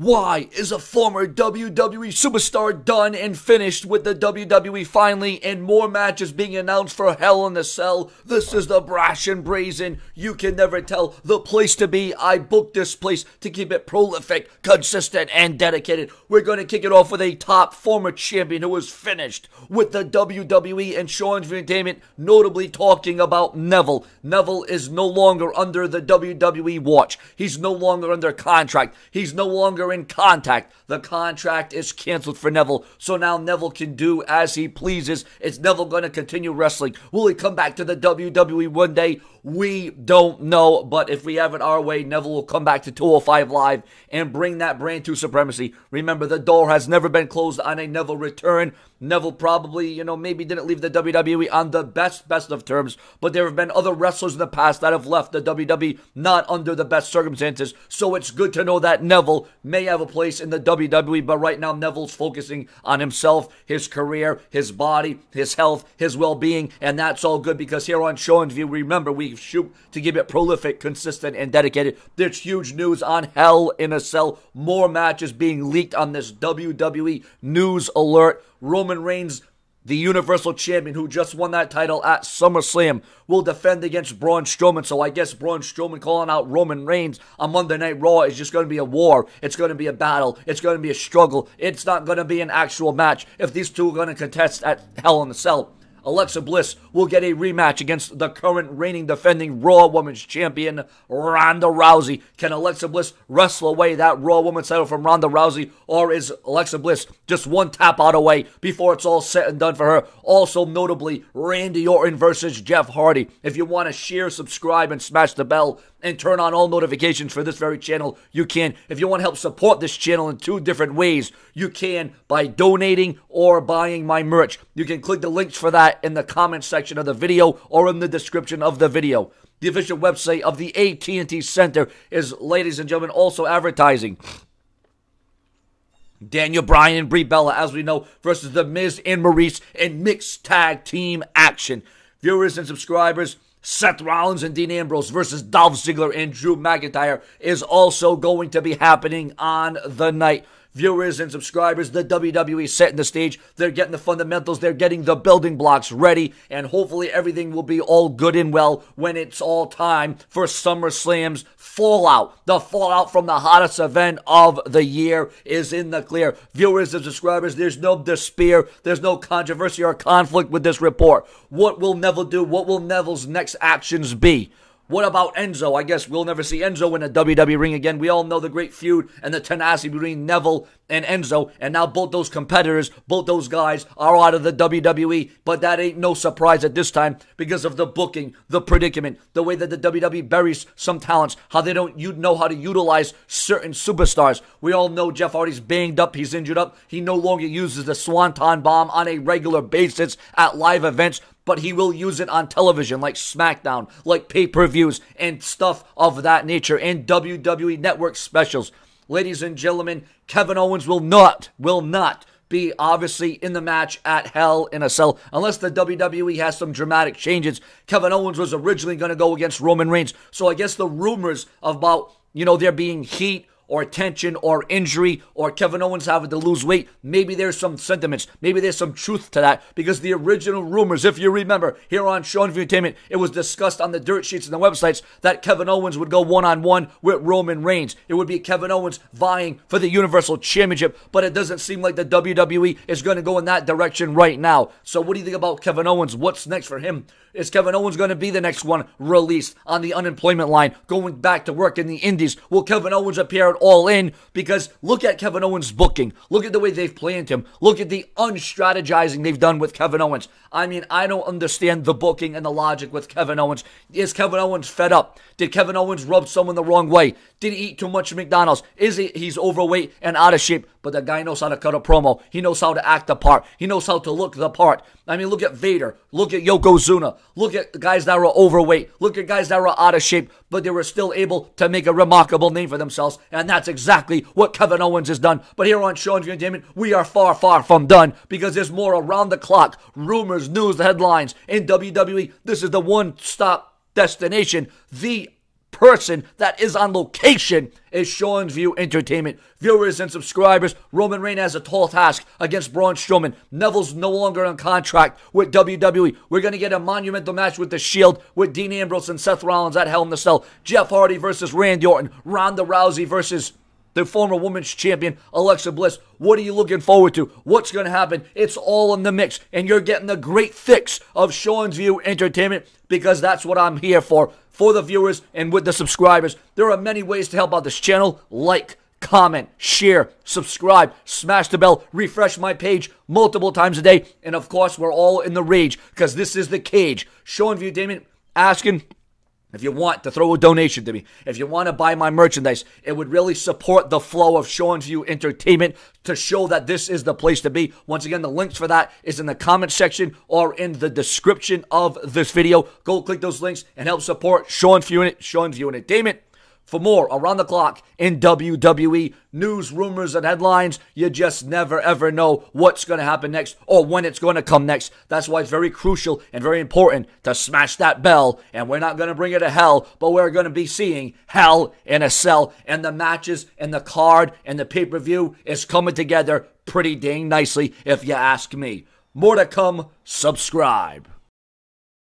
Why is a former WWE superstar done and finished with the WWE finally and more matches being announced for Hell in a Cell? This is the brash and brazen. You can never tell the place to be. I booked this place to keep it prolific, consistent, and dedicated. We're going to kick it off with a top former champion who was finished with the WWE and Sean's Entertainment, notably talking about Neville. Neville is no longer under the WWE watch. He's no longer under contract. He's no longer they're in contact. The contract is canceled for Neville, so now Neville can do as he pleases. Is Neville going to continue wrestling? Will he come back to the WWE one day? We don't know, but if we have it our way, Neville will come back to 205 Live and bring that brand to supremacy. Remember, the door has never been closed on a Neville return. Neville probably, you know, maybe didn't leave the WWE on the best, best of terms, but there have been other wrestlers in the past that have left the WWE not under the best circumstances. So it's good to know that Neville may may have a place in the WWE, but right now Neville's focusing on himself, his career, his body, his health, his well being, and that's all good because here on Show and View, remember, we shoot to give it prolific, consistent, and dedicated. There's huge news on Hell in a Cell, more matches being leaked on this WWE news alert. Roman Reigns the Universal Champion who just won that title at SummerSlam, will defend against Braun Strowman. So I guess Braun Strowman calling out Roman Reigns on Monday Night Raw is just going to be a war. It's going to be a battle. It's going to be a struggle. It's not going to be an actual match if these two are going to contest at Hell in a Cell. Alexa Bliss will get a rematch against the current reigning defending Raw Women's Champion, Ronda Rousey. Can Alexa Bliss wrestle away that Raw Women's title from Ronda Rousey, or is Alexa Bliss just one tap out away before it's all said and done for her? Also, notably, Randy Orton versus Jeff Hardy. If you want to share, subscribe, and smash the bell, and turn on all notifications for this very channel. You can, if you want to help support this channel in two different ways, you can by donating or buying my merch. You can click the links for that in the comment section of the video or in the description of the video. The official website of the AT&T Center is, ladies and gentlemen, also advertising. Daniel Bryan and Brie Bella, as we know, versus The Miz and Maurice in mixed tag team action. Viewers and subscribers, Seth Rollins and Dean Ambrose versus Dolph Ziggler and Drew McIntyre is also going to be happening on the night viewers and subscribers. The WWE setting the stage. They're getting the fundamentals. They're getting the building blocks ready. And hopefully everything will be all good and well when it's all time for SummerSlam's fallout. The fallout from the hottest event of the year is in the clear. Viewers and subscribers, there's no despair. There's no controversy or conflict with this report. What will Neville do? What will Neville's next actions be? What about Enzo? I guess we'll never see Enzo in a WWE ring again. We all know the great feud and the tenacity between Neville and Enzo, and now both those competitors, both those guys are out of the WWE. But that ain't no surprise at this time because of the booking, the predicament, the way that the WWE buries some talents, how they don't you know how to utilize certain superstars. We all know Jeff Hardy's banged up, he's injured up. He no longer uses the Swanton bomb on a regular basis at live events but he will use it on television like SmackDown, like pay per views, and stuff of that nature, and WWE Network specials. Ladies and gentlemen, Kevin Owens will not, will not be obviously in the match at Hell in a Cell, unless the WWE has some dramatic changes. Kevin Owens was originally going to go against Roman Reigns, so I guess the rumors about you know there being heat or tension or injury or Kevin Owens having to lose weight. Maybe there's some sentiments. Maybe there's some truth to that because the original rumors, if you remember, here on Sean Entertainment, it was discussed on the dirt sheets and the websites that Kevin Owens would go one on one with Roman Reigns. It would be Kevin Owens vying for the Universal Championship, but it doesn't seem like the WWE is going to go in that direction right now. So, what do you think about Kevin Owens? What's next for him? Is Kevin Owens going to be the next one released on the unemployment line, going back to work in the Indies? Will Kevin Owens appear at all in because look at Kevin Owens' booking. Look at the way they've planned him. Look at the unstrategizing they've done with Kevin Owens. I mean, I don't understand the booking and the logic with Kevin Owens. Is Kevin Owens fed up? Did Kevin Owens rub someone the wrong way? Did he eat too much McDonald's? Is he he's overweight and out of shape? but that guy knows how to cut a promo. He knows how to act the part. He knows how to look the part. I mean, look at Vader. Look at Yokozuna. Look at guys that were overweight. Look at guys that were out of shape, but they were still able to make a remarkable name for themselves. And that's exactly what Kevin Owens has done. But here on Sean's Entertainment, we are far, far from done because there's more around the clock rumors, news, headlines in WWE. This is the one stop destination, the person that is on location is Sean's View Entertainment. Viewers and subscribers, Roman Reigns has a tall task against Braun Strowman. Neville's no longer on contract with WWE. We're going to get a monumental match with The Shield with Dean Ambrose and Seth Rollins at Hell in the Cell. Jeff Hardy versus Randy Orton. Ronda Rousey versus the former women's champion, Alexa Bliss. What are you looking forward to? What's going to happen? It's all in the mix, and you're getting the great fix of Sean's View Entertainment because that's what I'm here for, for the viewers and with the subscribers. There are many ways to help out this channel, like, comment, share, subscribe, smash the bell, refresh my page multiple times a day. And of course, we're all in the rage because this is the cage. Sean View Damon asking if you want to throw a donation to me, if you want to buy my merchandise, it would really support the flow of Sean's View Entertainment to show that this is the place to be. Once again, the links for that is in the comment section or in the description of this video. Go click those links and help support Sean's View, Sean's View Entertainment. For more around the clock in WWE news, rumors, and headlines, you just never ever know what's going to happen next or when it's going to come next. That's why it's very crucial and very important to smash that bell. And we're not going to bring it to hell, but we're going to be seeing hell in a cell. And the matches and the card and the pay per view is coming together pretty dang nicely, if you ask me. More to come. Subscribe.